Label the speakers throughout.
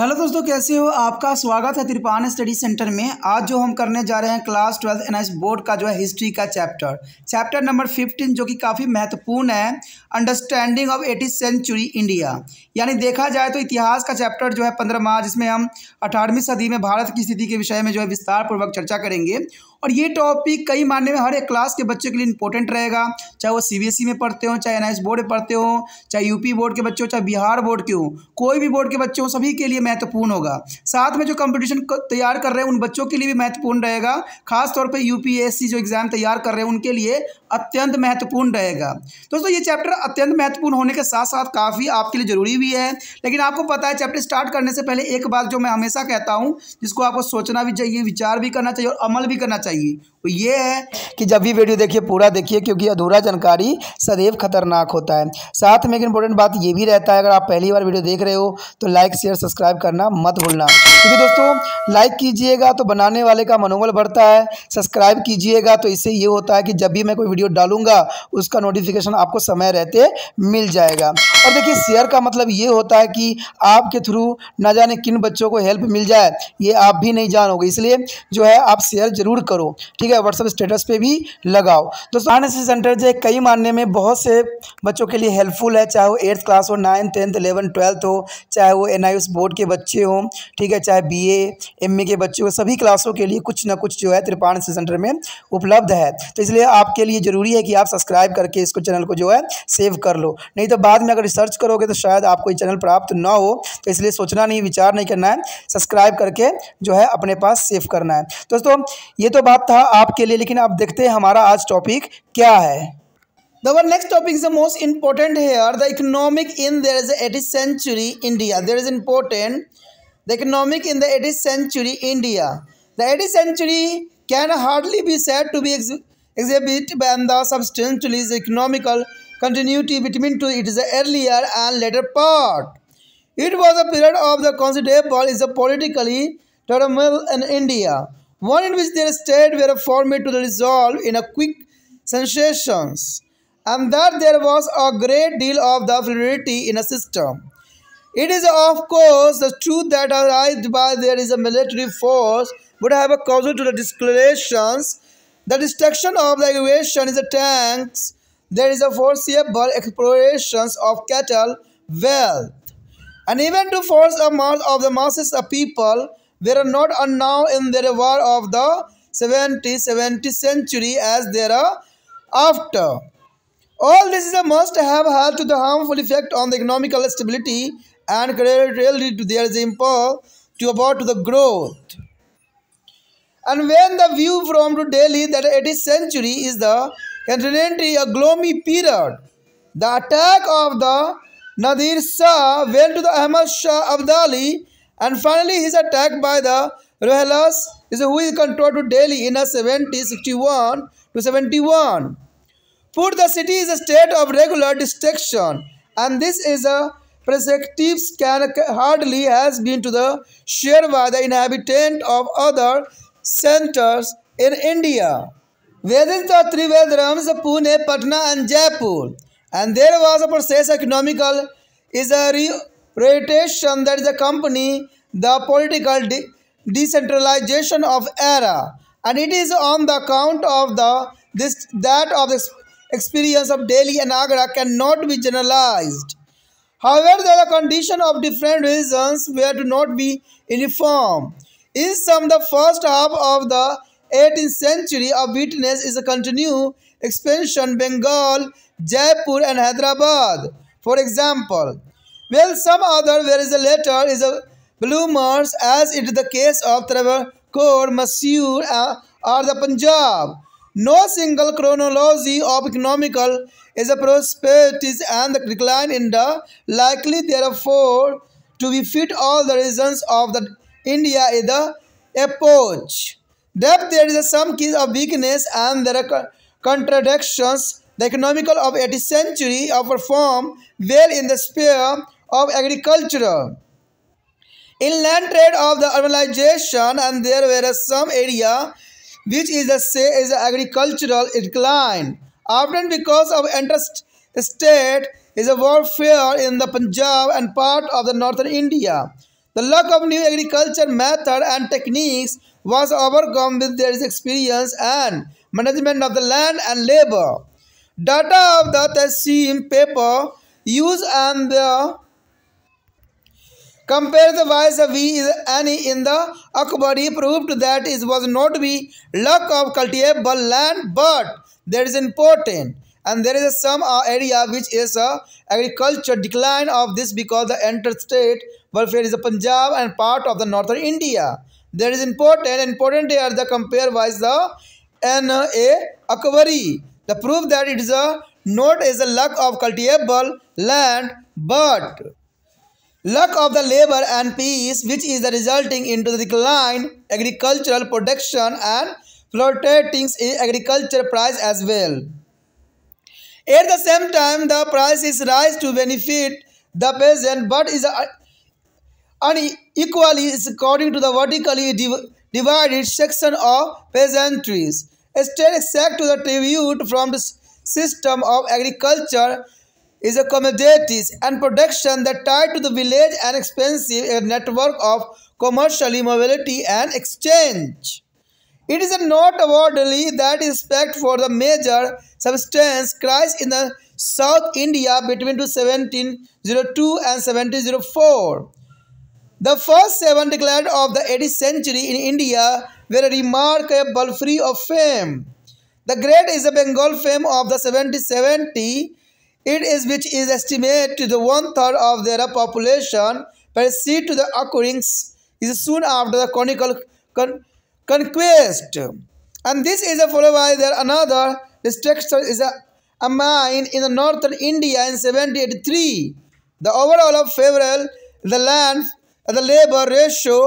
Speaker 1: Hello दोस्तों कैसे हो आपका स्वागत है त्रिपान स्टडी सेंटर में आज जो हम करने जा रहे हैं क्लास ट्वेल्थ एन बोर्ड का जो है हिस्ट्री का चैप्टर चैप्टर नंबर फिफ्टीन जो कि काफ़ी महत्वपूर्ण है अंडरस्टैंडिंग ऑफ एटी सेंचुरी इंडिया यानी देखा जाए तो इतिहास का चैप्टर जो है पंद्रह मार्च जिसमें हम अठारहवीं सदी में भारत की स्थिति के विषय में जो है विस्तारपूर्वक चर्चा करेंगे और ये टॉपिक कई मायने में हर एक क्लास के बच्चों के लिए इंपॉर्टेंट रहेगा चाहे वो सी में पढ़ते हो चाहे एन बोर्ड में पढ़ते हो चाहे यूपी बोर्ड के बच्चे हो चाहे बिहार बोर्ड के हो कोई भी बोर्ड के बच्चे हो सभी के लिए महत्वपूर्ण होगा साथ में जो कॉम्पिटिशन तैयार कर रहे हैं उन बच्चों के लिए भी महत्वपूर्ण रहेगा खासतौर पर यू जो एग्ज़ाम तैयार कर रहे हैं उनके लिए अत्यंत महत्वपूर्ण रहेगा दोस्तों ये चैप्टर अत्यंत महत्वपूर्ण होने के साथ साथ काफ़ी आपके लिए ज़रूरी भी है लेकिन आपको पता है चैप्टर स्टार्ट करने से पहले एक बात जो मैं हमेशा कहता हूँ जिसको आपको सोचना भी चाहिए विचार भी करना चाहिए और अमल भी करना चाहिए वो ये है कि जब भी वीडियो देखिए पूरा देखिए क्योंकि अधूरा जानकारी सदैव खतरनाक होता है साथ में एक इंपॉर्टेंट बात ये भी रहता है अगर आप पहली बार वीडियो देख रहे हो तो लाइक शेयर सब्सक्राइब करना मत भूलना क्योंकि दोस्तों लाइक कीजिएगा तो बनाने वाले का मनोबल बढ़ता है सब्सक्राइब कीजिएगा तो इससे ये होता है कि जब भी मैं कोई वीडियो डालूंगा उसका नोटिफिकेशन आपको समय रहते मिल जाएगा और देखिए शेयर का मतलब ये होता है कि आपके थ्रू ना जाने किन बच्चों को हेल्प मिल जाए ये आप भी नहीं जानोगे इसलिए जो है आप शेयर ज़रूर करो ठीक है व्हाट्सअप स्टेटस पर भी लगाओ दोस्तों फाइनेंस सेंटर जो कई मानने में बहुत से बच्चों के लिए हेल्पफुल है चाहे वो एट्थ क्लास हो नाइन्थ टेंथ इलेवन ट्वेल्थ हो चाहे वो एन बोर्ड के बच्चे हों ठीक है चाहे बी एम के बच्चे हो सभी क्लासों के लिए कुछ ना कुछ जो है त्रिपाण सेंटर में उपलब्ध है तो इसलिए आपके लिए ज़रूरी है कि आप सब्सक्राइब करके इसको चैनल को जो है सेव कर लो नहीं तो बाद में अगर रिसर्च करोगे तो शायद आपको ये चैनल प्राप्त ना हो तो इसलिए सोचना नहीं विचार नहीं करना है सब्सक्राइब करके जो है अपने पास सेव करना है दोस्तों ये तो बात था आपके लिए लेकिन आप देखते हैं हमारा आज टॉपिक क्या है the next topic is the most important here the economic in there is eighty century India there is important the economic in the eighty century India the eighty century can hardly be said to be exhibit when the substance is economical continuity between two its earlier and later part. It was a period of the considerable is a politically turmoil in India, one in which their state were formed to resolve in a quick sensations, and that there was a great deal of the fluidity in a system. It is of course the truth that arrived by there is a military force would have a causal to the discolorations the destruction of the irrigation is a tax. There is a foreseeable explorations of cattle wealth. And even to force a mass of the masses of people, they are not unknown in the war of the 70, 70th century as there are after. All this is a must have had to the harmful effect on the economical stability and credibility to their impulse to about the growth. And when the view from to Delhi that 18th century is the continental a gloomy period, the attack of the Nadir Shah went to the Ahmad Shah Abdali and finally his attack attacked by the Rohelas who is controlled to Delhi in 70-61 to 71. Put the city is a state of regular destruction and this is a perspective can hardly has been to the share by the inhabitant of other centers in India. Within the Trivedrams, Pune, Patna and Jaipur. And there was a process economical is a reiteration that the company, the political de decentralization of era. And it is on the account of the this that of the experience of Delhi and Agra cannot be generalized. However, the condition of different regions where to not be uniform. In some, the first half of the 18th century of witness is a continued expansion Bengal, Jaipur and Hyderabad. For example, well some other whereas a letter is a bloomers as it is the case of Travancore, Masur uh, or the Punjab. No single chronology of economical is a prosperity and the decline in the likely therefore to be fit all the reasons of the India is the approach. Depth there is some keys of weakness and there are contradictions. The economical of 18th century of reform well in the sphere of agriculture. Inland trade of the urbanization and there were some area which is the say is the agricultural decline. Often because of interest state is a warfare in the Punjab and part of the northern India. The lack of new agriculture method and techniques was overcome with their experience and management of the land and labor. Data of the Tassim paper use and the Compare the wise of V any in the Akbari proved that it was not the lack of cultivable land, but there is important and there is a some uh, area which is a uh, agriculture decline of this because the interstate welfare is the Punjab and part of the northern India. There is important important here the compare wise the N A Akvari. The proof that it is a not is a lack of cultivable land but lack of the labor and peace which is the resulting into the decline agricultural production and fluctuating agriculture price as well. At the same time, the price is raised to benefit the peasant, but is uh, unequally is according to the vertically divided section of peasantries. State exact to the tribute from the system of agriculture is a commodities and production that tied to the village and expensive a uh, network of commercial mobility and exchange. It is not noteworthy that respect for the major substance Christ in the South India between 1702 and 1704. The first seven declared of the 18th century in India were a remarkable free of fame. The great is the Bengal fame of the 1770. It is which is estimated to the one-third of their population precede to the occurrence is soon after the chronicle con conquest. And this is followed by there another destruction is a, a mine in the northern India in 1783. The overall of favorable the land the labor ratio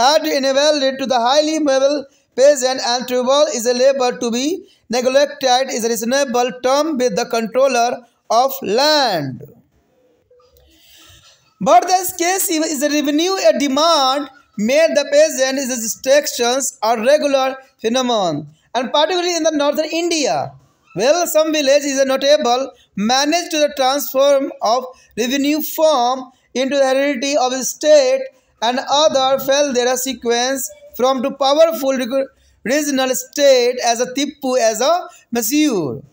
Speaker 1: had enabled to the highly mobile peasant and tribal is a labor to be neglected is a reasonable term with the controller of land. But the scarcity is a revenue a demand made the peasant's restrictions a regular phenomenon, and particularly in the northern India. Well, some villages is notable managed to the transform of revenue form into the heredity of the state and other fell their sequence from to powerful regional state as a Tippu as a Masur.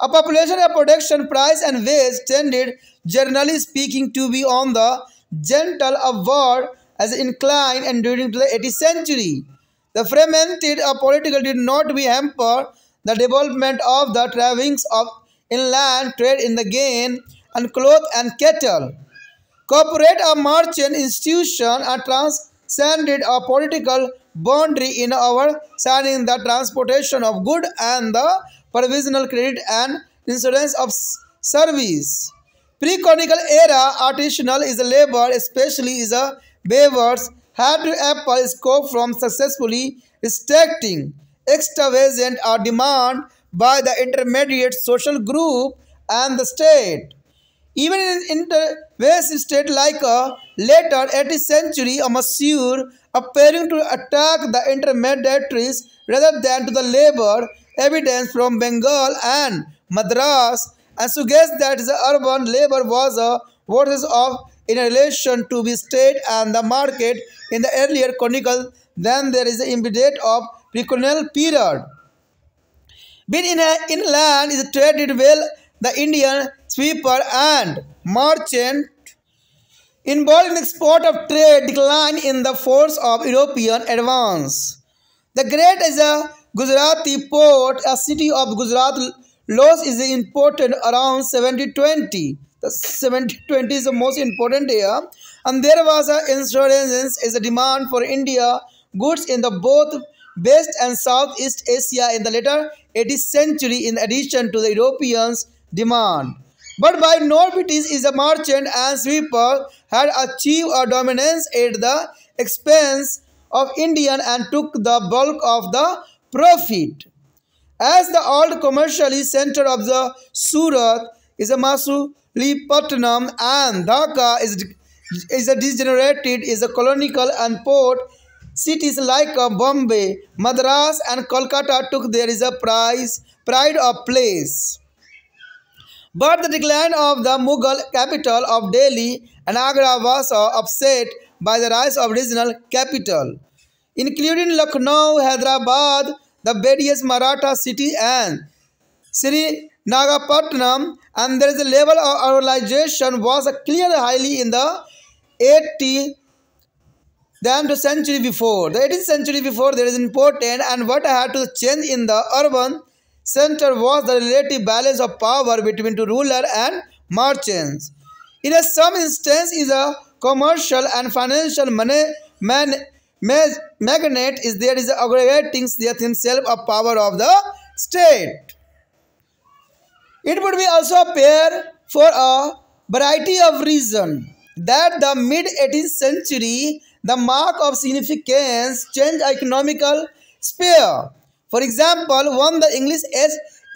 Speaker 1: A population of production price and wage tended, generally speaking, to be on the gentle award. As inclined and during the 18th century. The fragmented political did not be hamper the development of the travings of inland trade in the gain and cloth and cattle. Corporate or merchant institution are transcended a political boundary in our signing the transportation of good and the provisional credit and insurance of service. Pre-colonial era artisanal is a labor, especially is a waivers had to Apple scope from successfully extracting extravagant or demand by the intermediate social group and the state. Even in an West state like a uh, later 18th century, a masseur appearing to attack the intermediaries rather than to the labor, evidence from Bengal and Madras, and suggests that the urban labor was uh, a vortex of in relation to the state and the market in the earlier chronicle then there is the immediate of pre-colonial period. Being in, a, in land is traded well the Indian sweeper and merchant involved in the export of trade decline in the force of European advance. The great is a Gujarati port, a city of Gujarat loss is imported around 1720 the 720 is the most important year and there was a insurgence is a demand for India goods in the both West and Southeast Asia in the later 18th century in addition to the Europeans demand. But by North British is a merchant and sweeper had achieved a dominance at the expense of Indian and took the bulk of the profit. As the old commercially center of the Surat, is a Isamasu, Lipatnam and Dhaka is, is a degenerated is a colonial and port cities like Bombay, Madras and Kolkata took there is a prize, pride of place. But the decline of the Mughal capital of Delhi and Agra was upset by the rise of regional capital, including Lucknow, Hyderabad, the various Maratha city and Sri Nagapatnam and there is a level of urbanization was clearly highly in the 80 than the century before. The 18th century before there is important and what I had to change in the urban center was the relative balance of power between the ruler and merchants. In a, some instance is a commercial and financial money, man, magnate is there is aggregating himself a power of the state. It would be also a pair for a variety of reasons that the mid 18th century the mark of significance changed economical sphere. For example, when the English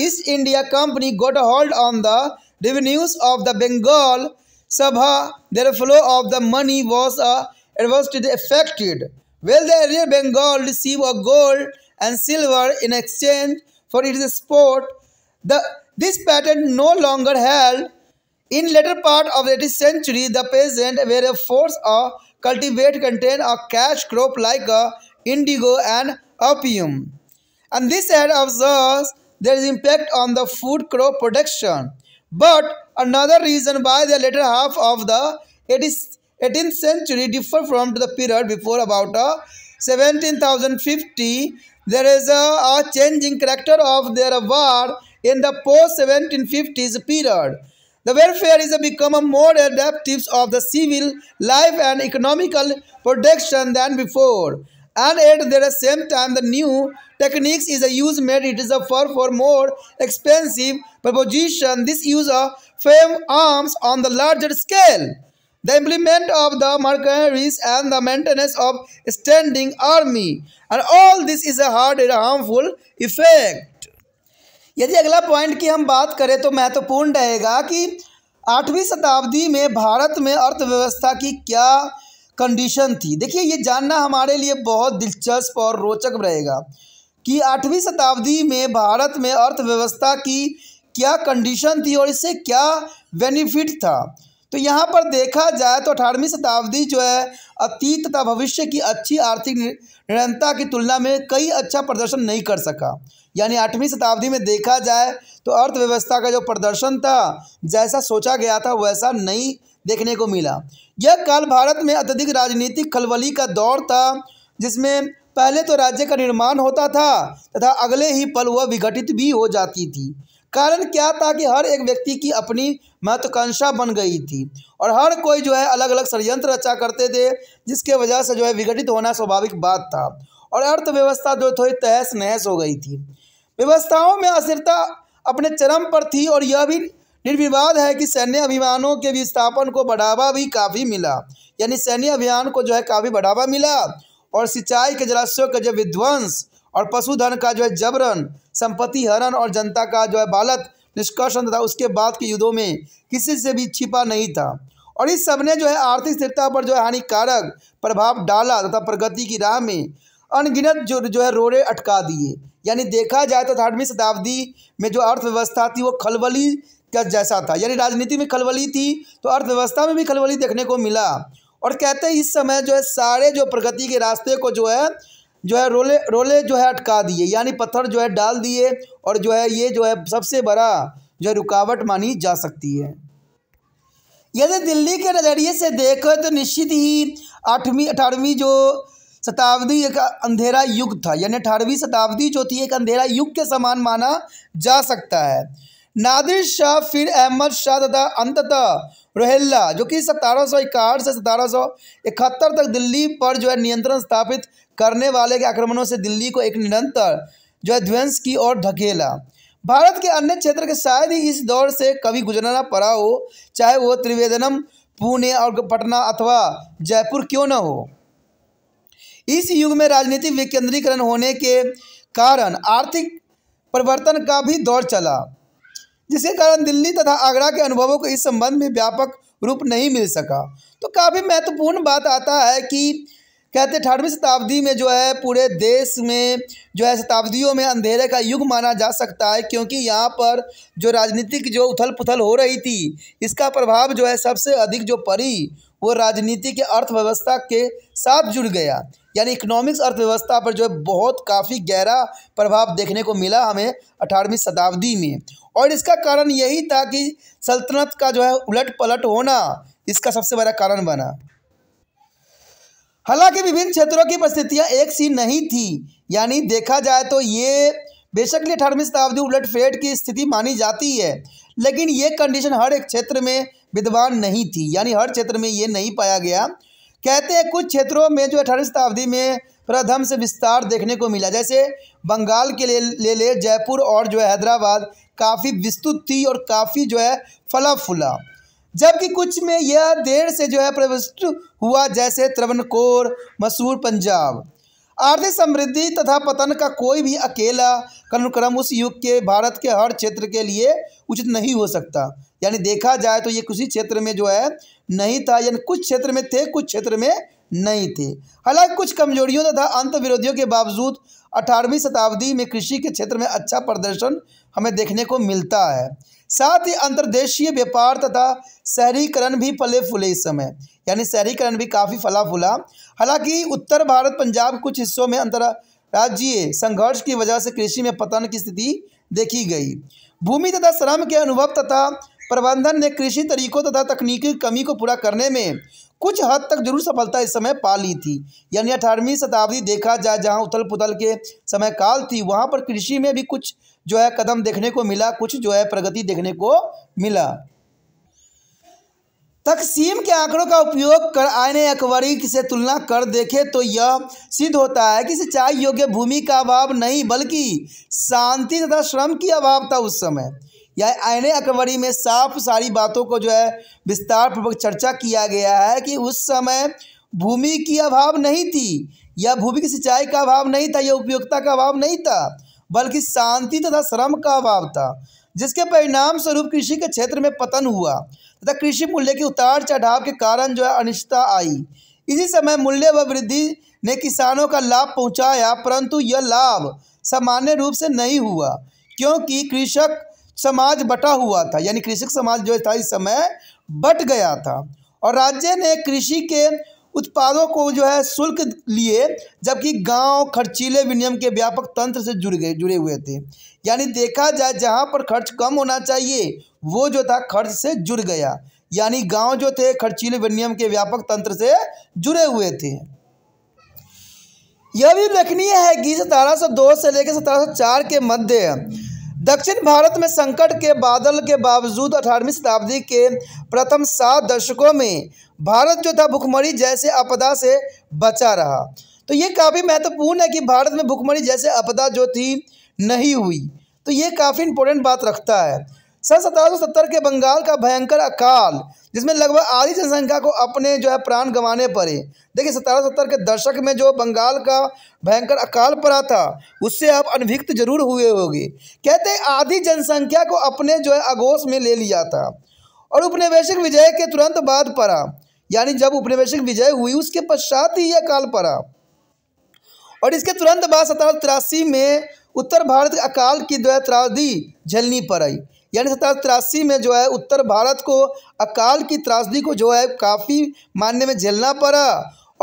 Speaker 1: East India Company got a hold on the revenues of the Bengal Sabha, their flow of the money was uh, adversely affected. Well, the area Bengal received gold and silver in exchange for its export. The this pattern no longer held. In later part of the 18th century, the peasants were forced to cultivate contain a cash crop like indigo and opium. And this had observed there is impact on the food crop production. But another reason why the later half of the 18th, century differ from the period before about uh, 17,050, there is a, a changing character of their war in the post-1750s period. The welfare is become more adaptive of the civil life and economical production than before. And at the same time, the new techniques is a use made it is a far for more expensive proposition. This use of firm arms on the larger scale. The implement of the mercenaries and the maintenance of standing army. And all this is a hard and harmful effect. यदि अगला point की हम बात करें तो महत्वपूर्ण रहेगा कि आठवीं शताब्दी में भारत में अर्थव्यवस्था की क्या कंडीशन थी देखिए ये जानना हमारे लिए बहुत दिलचस्प और रोचक रहेगा कि आठवीं शताब्दी में भारत में अर्थव्यवस्था की क्या कंडीशन थी और इससे क्या बेनिफिट था तो यहाँ पर देखा जाए तो अठारहवीं शताब्दी जो है अतीत तथा भविष्य की अच्छी आर्थिक निरंतरता की तुलना में कई अच्छा प्रदर्शन नहीं कर सका यानी आठवीं शताब्दी में देखा जाए तो अर्थव्यवस्था का जो प्रदर्शन था जैसा सोचा गया था वैसा नहीं देखने को मिला यह काल भारत में अत्यधिक राजनीतिक खलबली का दौर था जिसमें पहले तो राज्य का निर्माण होता था तथा अगले ही पल वह विघटित भी हो जाती थी कारण क्या था कि हर एक व्यक्ति की अपनी महत्वाकांक्षा बन गई थी और हर कोई जो है अलग अलग षडयंत्र रचा करते थे जिसके वजह से जो है विघटित होना स्वाभाविक बात था और अर्थव्यवस्था जो थोड़ी तहस नहस हो गई थी व्यवस्थाओं में अस्थिरता अपने चरम पर थी और यह भी निर्विवाद है कि सैन्य अभियानों के विस्थापन को बढ़ावा भी काफ़ी मिला यानी सैन्य अभियान को जो है काफ़ी बढ़ावा मिला और सिंचाई के जलाशयों का जो विध्वंस और पशुधन का जो है जबरन संपत्ति हरण और जनता का जो है बालत निष्कर्षण तथा उसके बाद के युद्धों में किसी से भी छिपा नहीं था और इस सब ने जो है आर्थिक स्थिरता पर जो है हानिकारक प्रभाव डाला तथा प्रगति की राह में अनगिनत जो जो है रोड़े अटका दिए यानी देखा जाए तो अठारहवीं शताब्दी में जो अर्थव्यवस्था थी वो खलबली का जैसा था यानी राजनीति में खलबली थी तो अर्थव्यवस्था में भी खलबली देखने को मिला और कहते हैं इस समय जो है सारे जो प्रगति के रास्ते को जो है जो है रोले रोले जो है अटका दिए यानी पत्थर जो है डाल दिए और जो है ये जो है सबसे बड़ा जो रुकावट मानी जा सकती है यदि दिल्ली के नज़रिए से देखो तो निश्चित ही आठवीं अठारहवीं जो शताब्दी एक अंधेरा युग था यानी अठारहवीं शताब्दी जो थी एक अंधेरा युग के समान माना जा सकता है नादिर शाह फिर अहमद शाह तथा अंततः रोहिल्ला जो कि सतारह से सतारह इकहत्तर तक दिल्ली पर जो है नियंत्रण स्थापित करने वाले के आक्रमणों से दिल्ली को एक निरंतर जो है ध्वंस की ओर धकेला भारत के अन्य क्षेत्र के शायद ही इस दौर से कभी गुजरना पड़ा हो चाहे वो त्रिवेदनम पुणे और पटना अथवा जयपुर क्यों न हो इस युग में राजनीतिक विकेंद्रीकरण होने के कारण आर्थिक परिवर्तन का भी दौर चला जिसके कारण दिल्ली तथा आगरा के अनुभवों को इस संबंध में व्यापक रूप नहीं मिल सका तो काफ़ी महत्वपूर्ण बात आता है कि कहते अठारहवीं शताब्दी में जो है पूरे देश में जो है शताब्दियों में अंधेरे का युग माना जा सकता है क्योंकि यहाँ पर जो राजनीतिक जो उथल पुथल हो रही थी इसका प्रभाव जो है सबसे अधिक जो पड़ी वो राजनीति के अर्थव्यवस्था के साथ जुड़ गया यानी इकोनॉमिक्स अर्थव्यवस्था पर जो है बहुत काफ़ी गहरा प्रभाव देखने को मिला हमें अठारहवीं शताब्दी में और इसका कारण यही था कि सल्तनत का जो है उलट पलट होना इसका सबसे बड़ा कारण बना हालांकि विभिन्न क्षेत्रों की परिस्थितियां एक सी नहीं थी यानी देखा जाए तो ये बेशकली अठारहवीं शताब्दी उलटफेट की स्थिति मानी जाती है लेकिन ये कंडीशन हर एक क्षेत्र में विद्वान नहीं थी यानी हर क्षेत्र में ये नहीं पाया गया कहते हैं कुछ क्षेत्रों में जो अठारहवीं शताब्दी में प्रथम से विस्तार देखने को मिला जैसे बंगाल के ले ले, ले जयपुर और जो है हैदराबाद काफ़ी विस्तृत थी और काफ़ी जो है फला फूला जबकि कुछ में यह देर से जो है प्रविष्ट हुआ जैसे त्रवणकोर मसूर पंजाब आर्थिक समृद्धि तथा पतन का कोई भी अकेला अनुक्रम उस युग के भारत के हर क्षेत्र के लिए उचित नहीं हो सकता यानी देखा जाए तो ये किसी क्षेत्र में जो है नहीं था यानी कुछ क्षेत्र में थे कुछ क्षेत्र में नहीं थे हालांकि कुछ कमजोरियों तथा अंत विरोधियों के बावजूद अठारहवीं शताब्दी में कृषि के क्षेत्र में अच्छा प्रदर्शन हमें देखने को मिलता है साथ ही अंतर्देशीय व्यापार तथा शहरीकरण भी फले फूले इस समय यानी शहरीकरण भी काफ़ी फला फूला हालांकि उत्तर भारत पंजाब कुछ हिस्सों में अंतर्राज्यीय संघर्ष की वजह से कृषि में पतन की स्थिति देखी गई भूमि तथा श्रम के अनुभव तथा प्रबंधन ने कृषि तरीकों तथा तकनीकी कमी को पूरा करने में कुछ हद तक जरूर सफलता इस समय पा ली थी यानी अठारहवीं शताब्दी देखा जाए जहाँ उथल पुथल के समय काल थी वहाँ पर कृषि में भी कुछ जो है कदम देखने को मिला कुछ जो है प्रगति देखने को मिला तकसीम के आंकड़ों का उपयोग कर आयने अकबरी से तुलना कर देखे तो यह सिद्ध होता है कि सिंचाई योग्य भूमि का अभाव नहीं बल्कि शांति तथा श्रम की अभाव था उस समय या आयन अकबरी में साफ सारी बातों को जो है विस्तार पूर्वक चर्चा किया गया है कि उस समय भूमि की अभाव नहीं थी या भूमि की सिंचाई का अभाव नहीं था या उपयोगिता का अभाव नहीं था बल्कि शांति तथा श्रम का अभाव था जिसके परिणाम स्वरूप कृषि के क्षेत्र में पतन हुआ तथा कृषि मूल्य के उतार चढ़ाव के कारण जो है अनिश्चितता आई इसी समय मूल्य व वृद्धि ने किसानों का लाभ पहुंचाया परंतु यह लाभ सामान्य रूप से नहीं हुआ क्योंकि कृषक समाज बटा हुआ था यानी कृषक समाज जो था इस समय बट गया था और राज्य ने कृषि के उत्पादों को जो है शुल्क लिए जबकि गांव खर्चीले विनियम के व्यापक तंत्र से जुड़ गए जुड़े हुए थे यानी देखा जाए जहां पर खर्च कम होना चाहिए वो जो था खर्च से जुड़ गया यानी गांव जो थे खर्चीले विनियम के व्यापक तंत्र से जुड़े हुए थे यह भी उल्लेखनीय है कि सतारह सौ दो से लेकर सतारह सौ चार के मध्य दक्षिण भारत में संकट के बादल के बावजूद अठारहवीं शताब्दी के प्रथम सात दशकों में भारत जो था भुखमरी जैसे आपदा से बचा रहा तो ये काफ़ी महत्वपूर्ण है कि भारत में भुखमरी जैसे आपदा जो थी नहीं हुई तो ये काफ़ी इंपॉर्टेंट बात रखता है सन सत्रह के बंगाल का भयंकर अकाल जिसमें लगभग आधी जनसंख्या को अपने जो है प्राण गंवाने पड़े देखिए सतारह सत्तर के दशक में जो बंगाल का भयंकर अकाल पड़ा था उससे आप अनभिक्त जरूर हुए होंगे कहते आधी जनसंख्या को अपने जो है आगोश में ले लिया था और उपनिवेशिक विजय के तुरंत बाद पड़ा यानी जब उपनिवेशिक विजय हुई उसके पश्चात ही यह अकाल पड़ा और इसके तुरंत बाद सत्रह तिरासी में उत्तर भारत अकाल की द्वैतरादी झेलनी पड़ी यानी सत्रह तिरासी में जो है उत्तर भारत को अकाल की त्रासदी को जो है काफ़ी मानने में झेलना पड़ा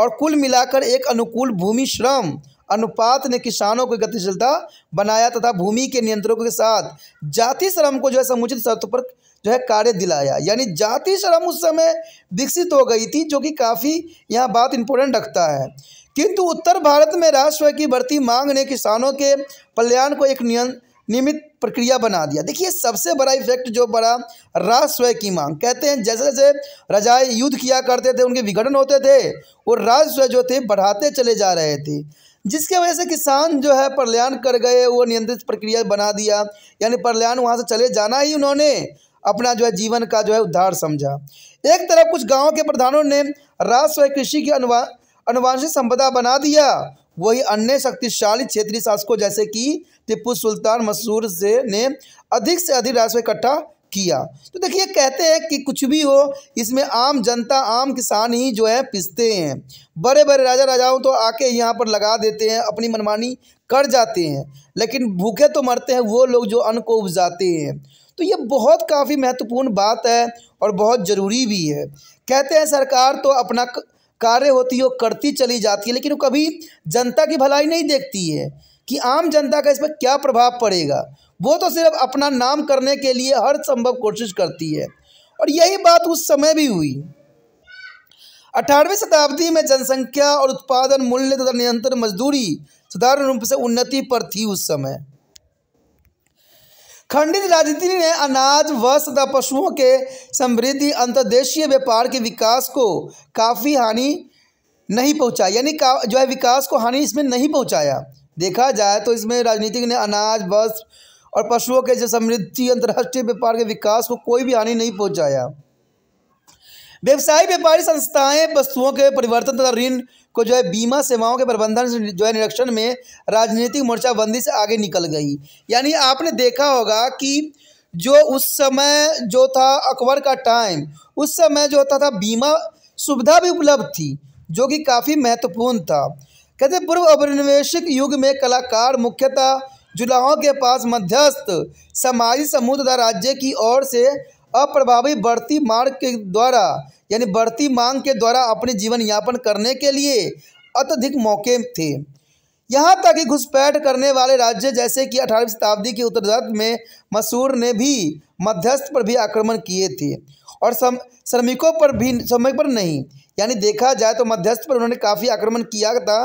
Speaker 1: और कुल मिलाकर एक अनुकूल भूमि श्रम अनुपात ने किसानों को गतिशीलता बनाया तथा भूमि के नियंत्रकों के साथ जाति श्रम को जो है समुचित शर्तों पर जो है कार्य दिलाया यानी जाति श्रम उस समय विकसित हो गई थी जो कि काफ़ी यहाँ बात इंपॉर्टेंट रखता है किंतु उत्तर भारत में राजस्व की बढ़ती मांग ने किसानों के कल्याण को एक नियंत्र नियमित प्रक्रिया बना दिया देखिए सबसे बड़ा इफेक्ट जो बड़ा राजस्व की मांग कहते हैं जैसे जैसे रजाए युद्ध किया करते थे उनके विघटन होते थे वो राजस्व जो थे बढ़ाते चले जा रहे थे जिसके वजह से किसान जो है प्रलयान कर गए वो नियंत्रित प्रक्रिया बना दिया यानी प्रलयान वहाँ से चले जाना ही उन्होंने अपना जो है जीवन का जो है उद्धार समझा एक तरफ कुछ गाँव के प्रधानों ने राजस्व कृषि की अनुवा अनुवांशिक संपदा बना दिया वही अन्य शक्तिशाली क्षेत्रीय शासकों जैसे कि टिप्पू सुल्तान मसूर से ने अधिक से अधिक राजस्व इकट्ठा किया तो देखिए कहते हैं कि कुछ भी हो इसमें आम जनता आम किसान ही जो है पिसते हैं बड़े बड़े राजा राजाओं तो आके यहाँ पर लगा देते हैं अपनी मनमानी कर जाते हैं लेकिन भूखे तो मरते हैं वो लोग जो अन्न को उपजाते हैं तो ये बहुत काफ़ी महत्वपूर्ण बात है और बहुत ज़रूरी भी है कहते हैं सरकार तो अपना कार्य होती है हो, करती चली जाती है लेकिन वो कभी जनता की भलाई नहीं देखती है कि आम जनता का इस पर क्या प्रभाव पड़ेगा वो तो सिर्फ अपना नाम करने के लिए हर संभव कोशिश करती है और यही बात उस समय भी हुई अठारहवीं शताब्दी में जनसंख्या और उत्पादन मूल्य तथा निरंतर मजदूरी साधारण रूप से उन्नति पर थी उस समय खंडित राजनीति ने अनाज वस्त्र तथा पशुओं के समृद्धि अंतर्देशीय व्यापार के विकास को काफ़ी हानि नहीं पहुंचाई यानी जो है विकास को हानि इसमें नहीं पहुंचाया देखा जाए तो इसमें राजनीतिक ने अनाज वस्त्र और पशुओं के जो समृद्धि अंतर्राष्ट्रीय व्यापार के विकास को कोई भी हानि नहीं पहुंचाया व्यवसायी व्यापारी संस्थाएं वस्तुओं के परिवर्तन तथा ऋण को जो है बीमा सेवाओं के प्रबंधन से जो है निरीक्षण में राजनीतिक मोर्चाबंदी से आगे निकल गई यानी आपने देखा होगा कि जो उस समय जो था अकबर का टाइम उस समय जो होता था बीमा सुविधा भी उपलब्ध थी जो कि काफ़ी महत्वपूर्ण था कहते पूर्व औपनिवेशिक युग में कलाकार मुख्यतः जुलाहों के पास मध्यस्थ समाजी समूह तथा राज्य की ओर से अप्रभावी बढ़ती मार्ग के द्वारा यानी बढ़ती मांग के द्वारा अपने जीवन यापन करने के लिए अत्यधिक मौके थे यहाँ तक कि घुसपैठ करने वाले राज्य जैसे कि अठारहवीं शताब्दी के उत्तर में मसूर ने भी मध्यस्थ पर भी आक्रमण किए थे और श्रमिकों पर भी श्रमिक पर नहीं यानी देखा जाए तो मध्यस्थ पर उन्होंने काफ़ी आक्रमण किया था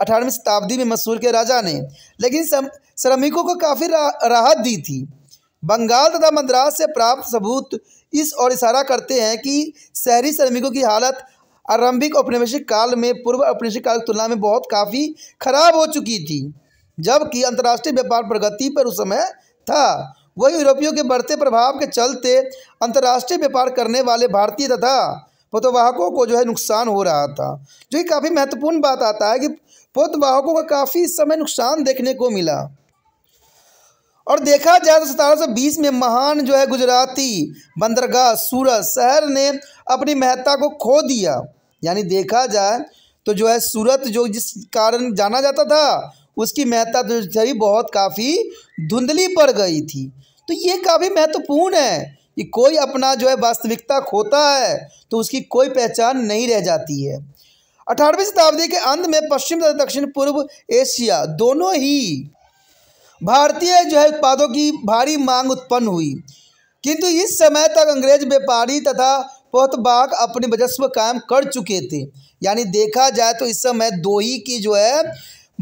Speaker 1: अठारहवीं शताब्दी में मसूर के राजा ने लेकिन श्रमिकों को काफ़ी राहत दी थी बंगाल तथा मद्रास से प्राप्त सबूत इस और इशारा करते हैं कि शहरी श्रमिकों की हालत आरंभिक औपनिवेशिक काल में पूर्व औपनिवेशिक काल की तुलना में बहुत काफ़ी खराब हो चुकी थी जबकि अंतर्राष्ट्रीय व्यापार प्रगति पर उस समय था वही यूरोपियों के बढ़ते प्रभाव के चलते अंतर्राष्ट्रीय व्यापार करने वाले भारतीय तथा पोतवाहकों को जो है नुकसान हो रहा था जो कि काफ़ी महत्वपूर्ण बात आता है कि पोतवाहकों का काफ़ी समय नुकसान देखने को मिला और देखा जाए तो सतारह सौ बीस में महान जो है गुजराती बंदरगाह सूरत शहर ने अपनी महत्ता को खो दिया यानी देखा जाए तो जो है सूरत जो जिस कारण जाना जाता था उसकी महत्ता तो थी बहुत काफ़ी धुंधली पड़ गई थी तो ये काफ़ी महत्वपूर्ण है कि कोई अपना जो है वास्तविकता खोता है तो उसकी कोई पहचान नहीं रह जाती है अठारहवीं शताब्दी के अंत में पश्चिम तथा दक्षिण पूर्व एशिया दोनों ही भारतीय जो है उत्पादों की भारी मांग उत्पन्न हुई किंतु इस समय तक अंग्रेज व्यापारी तथा पोतबाग अपने वजस्व कायम कर चुके थे यानी देखा जाए तो इस समय दो ही की जो है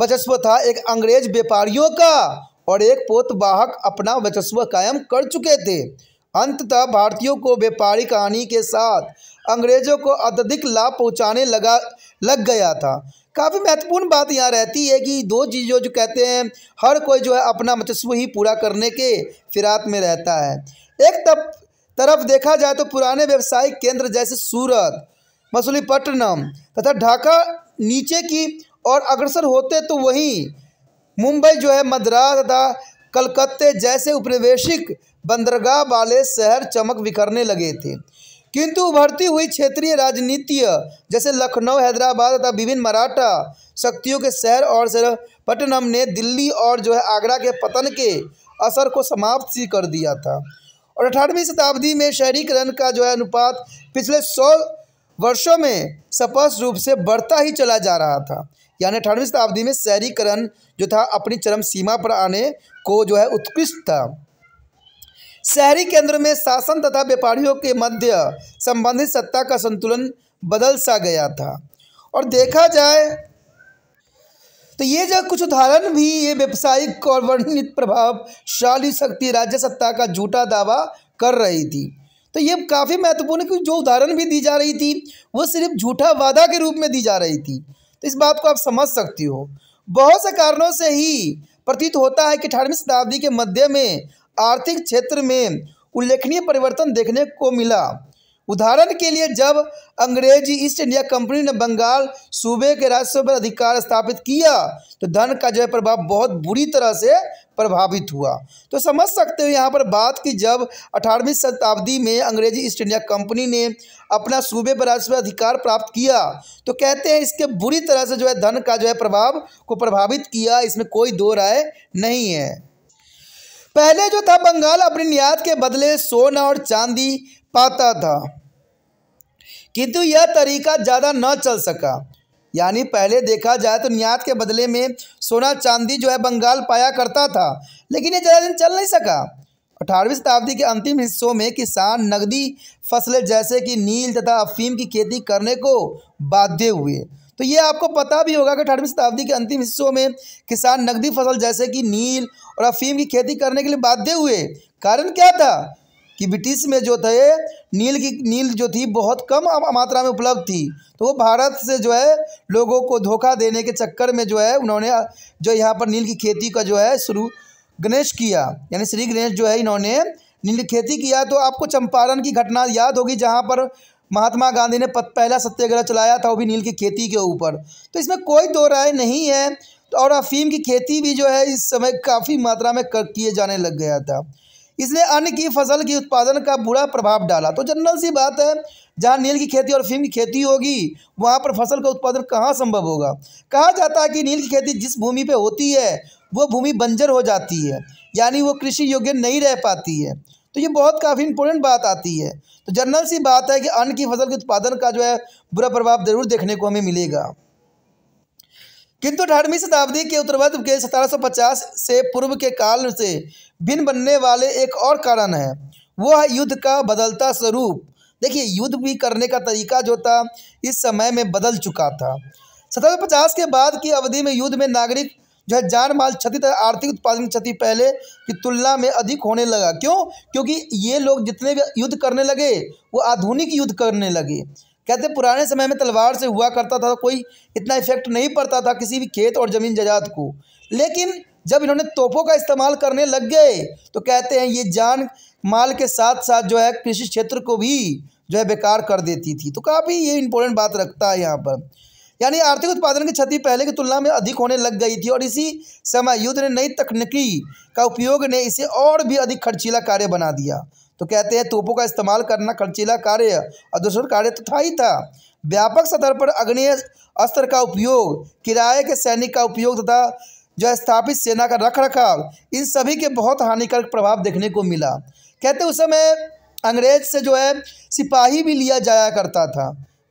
Speaker 1: वजस्व था एक अंग्रेज व्यापारियों का और एक पोतवाहक अपना वजस्व कायम कर चुके थे अंततः भारतीयों को व्यापारी कहानी के साथ अंग्रेजों को अत्यधिक लाभ पहुंचाने लगा लग गया था काफ़ी महत्वपूर्ण बात यहाँ रहती है कि दो चीजों जो जो कहते हैं हर कोई जो है अपना मतस्व ही पूरा करने के फिरात में रहता है एक तब तरफ देखा जाए तो पुराने व्यवसायिक केंद्र जैसे सूरत मसूलीपट्टनम तथा ढाका नीचे की और अग्रसर होते तो वहीं मुंबई जो है मद्रास तथा कलकत्ते जैसे उपनिवेशिक बंदरगाह वाले शहर चमक बिखरने लगे थे किंतु उभरती हुई क्षेत्रीय राजनीति जैसे लखनऊ हैदराबाद तथा विभिन्न मराठा शक्तियों के शहर और पटनम ने दिल्ली और जो है आगरा के पतन के असर को समाप्त ही कर दिया था और अठारहवीं शताब्दी में शहरीकरण का जो है अनुपात पिछले सौ वर्षों में स्पष्ट रूप से बढ़ता ही चला जा रहा था यानी अठारहवीं शताब्दी में शहरीकरण जो था अपनी चरम सीमा पर आने को जो है उत्कृष्ट था शहरी केंद्र में शासन तथा व्यापारियों के मध्य संबंधित सत्ता का संतुलन बदल सा गया था और देखा जाए तो ये जो कुछ उदाहरण भी ये व्यावसायिक और वर्णित प्रभावशाली शक्ति राज्य सत्ता का झूठा दावा कर रही थी तो ये काफ़ी महत्वपूर्ण क्योंकि जो उदाहरण भी दी जा रही थी वो सिर्फ झूठा वादा के रूप में दी जा रही थी तो इस बात को आप समझ सकती हो बहुत से कारणों से ही प्रतीत होता है कि अठारहवीं शताब्दी के मध्य में आर्थिक क्षेत्र में उल्लेखनीय परिवर्तन देखने को मिला उदाहरण के लिए जब अंग्रेजी ईस्ट इंडिया कंपनी ने बंगाल सूबे के राजस्व पर अधिकार स्थापित किया तो धन का जो है प्रभाव बहुत बुरी तरह से प्रभावित हुआ तो समझ सकते हो यहाँ पर बात की जब अठारहवीं शताब्दी में अंग्रेजी ईस्ट इंडिया कंपनी ने अपना सूबे पर राजस्व अधिकार प्राप्त किया तो कहते हैं इसके बुरी तरह से जो है धन का जो है प्रभाव को प्रभावित किया इसमें कोई दो राय नहीं है पहले जो था बंगाल अपनी न्याद के बदले सोना और चांदी पाता था किंतु यह तरीका ज़्यादा न चल सका यानी पहले देखा जाए तो न्याद के बदले में सोना चांदी जो है बंगाल पाया करता था लेकिन ये ज़्यादा दिन चल नहीं सका अठारहवीं शताब्दी के अंतिम हिस्सों में किसान नकदी फसलें जैसे कि नील तथा अफीम की खेती करने को बाध्य हुए तो ये आपको पता भी होगा कि अठारहवीं शताब्दी के अंतिम हिस्सों में किसान नकदी फसल जैसे कि नील और अफीम की खेती करने के लिए बाध्य हुए कारण क्या था कि ब्रिटिश में जो थे नील की नील जो थी बहुत कम मात्रा में उपलब्ध थी तो वो भारत से जो है लोगों को धोखा देने के चक्कर में जो है उन्होंने जो यहाँ पर नील की खेती का जो है शुरू गणेश किया यानी श्री गणेश जो है इन्होंने नील की खेती किया तो आपको चंपारण की घटना याद होगी जहाँ पर महात्मा गांधी ने पहला सत्याग्रह चलाया था वो भी नील की खेती के ऊपर तो इसमें कोई दो राय नहीं है तो और अफीम की खेती भी जो है इस समय काफ़ी मात्रा में कर किए जाने लग गया था इसने अन्न की फसल की उत्पादन का बुरा प्रभाव डाला तो जनरल सी बात है जहाँ नील की खेती और अफीम की खेती होगी वहाँ पर फसल का उत्पादन कहाँ संभव होगा कहा जाता है कि नील की खेती जिस भूमि पर होती है वो भूमि बंजर हो जाती है यानी वो कृषि योग्य नहीं रह पाती है तो ये बहुत काफ़ी इंपॉर्टेंट बात आती है तो जनरल सी बात है कि अन्न की फसल के उत्पादन का जो है बुरा प्रभाव जरूर देखने को हमें मिलेगा किंतु अठारहवीं शताब्दी के उत्तरवर्ध के 1750 से पूर्व के काल से भिन्न बनने वाले एक और कारण है वो है युद्ध का बदलता स्वरूप देखिए युद्ध भी करने का तरीका जो था इस समय में बदल चुका था सत्रह के बाद की अवधि में युद्ध में नागरिक जो है जान माल क्षति तथा आर्थिक उत्पादन क्षति पहले की तुलना में अधिक होने लगा क्यों क्योंकि ये लोग जितने भी युद्ध करने लगे वो आधुनिक युद्ध करने लगे कहते पुराने समय में तलवार से हुआ करता था तो कोई इतना इफेक्ट नहीं पड़ता था किसी भी खेत और ज़मीन जजात को लेकिन जब इन्होंने तोपों का इस्तेमाल करने लग गए तो कहते हैं ये जान माल के साथ साथ जो है कृषि क्षेत्र को भी जो है बेकार कर देती थी तो काफ़ी ये इम्पोर्टेंट बात रखता है यहाँ पर यानी आर्थिक उत्पादन की क्षति पहले की तुलना में अधिक होने लग गई थी और इसी समय युद्ध ने नई तकनीकी का उपयोग ने इसे और भी अधिक खर्चीला कार्य बना दिया तो कहते हैं तोपों का इस्तेमाल करना खर्चीला कार्य और दूसरा कार्य तो था ही था व्यापक स्तर पर अग्नि अस्त्र का उपयोग किराए के सैनिक का उपयोग तथा जो स्थापित सेना का रख रखाव इन सभी के बहुत हानिकारक प्रभाव देखने को मिला कहते उस समय अंग्रेज से जो है सिपाही भी लिया जाया करता था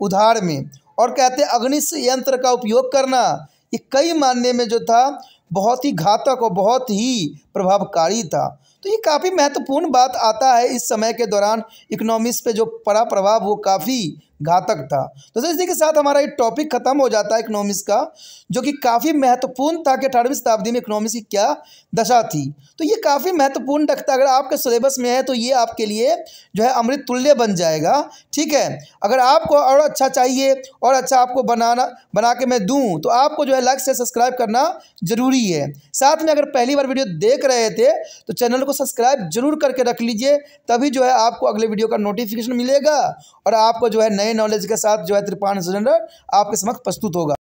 Speaker 1: उधार में और कहते हैं अग्निश यंत्र का उपयोग करना ये कई मानने में जो था बहुत ही घातक और बहुत ही प्रभावकारी था तो ये काफ़ी महत्वपूर्ण बात आता है इस समय के दौरान इकोनॉमिक्स पे जो पड़ा प्रभाव वो काफ़ी घातक था तो इसी के साथ हमारा ये टॉपिक खत्म हो जाता है इकोनॉमिक्स का जो कि काफ़ी महत्वपूर्ण था कि अठारहवीं शताब्दी में इकोनॉमिक्स की क्या दशा थी तो ये काफ़ी महत्वपूर्ण रखता अगर आपके सिलेबस में है तो ये आपके लिए जो है अमृत तुल्य बन जाएगा ठीक है अगर आपको और अच्छा चाहिए और अच्छा आपको बनाना बना के मैं दूँ तो आपको जो है लाइक से सब्सक्राइब करना ज़रूरी है साथ में अगर पहली बार वीडियो देख रहे थे तो चैनल को सब्सक्राइब जरूर करके रख लीजिए तभी जो है आपको अगले वीडियो का नोटिफिकेशन मिलेगा और आपको जो है नए नए नॉलेज के साथ जो है त्रिपाण सिलेंडर आपके समक्ष प्रस्तुत होगा